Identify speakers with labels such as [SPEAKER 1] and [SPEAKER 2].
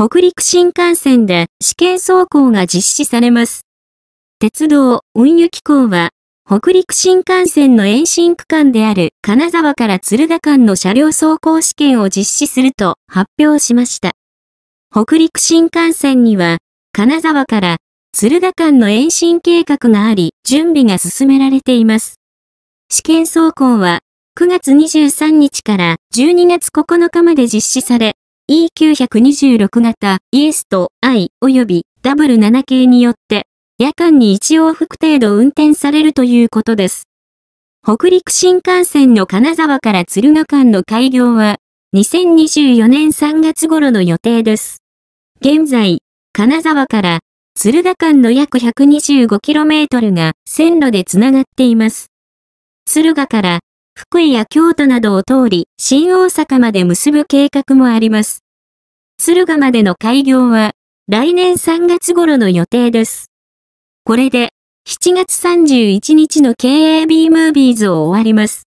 [SPEAKER 1] 北陸新幹線で試験走行が実施されます。鉄道、運輸機構は、北陸新幹線の延伸区間である金沢から鶴ヶ間の車両走行試験を実施すると発表しました。北陸新幹線には、金沢から鶴ヶ間の延伸計画があり、準備が進められています。試験走行は9月23日から12月9日まで実施され、E926 型イエスと I 及び W7 系によって、夜間に1往復程度運転されるということです。北陸新幹線の金沢から鶴ヶ間の開業は、2024年3月頃の予定です。現在、金沢から鶴ヶ間の約 125km が線路でつながっています。鶴ヶから福井や京都などを通り、新大阪まで結ぶ計画もあります。駿河までの開業は、来年3月頃の予定です。これで、7月31日の KAB ムービーズを終わります。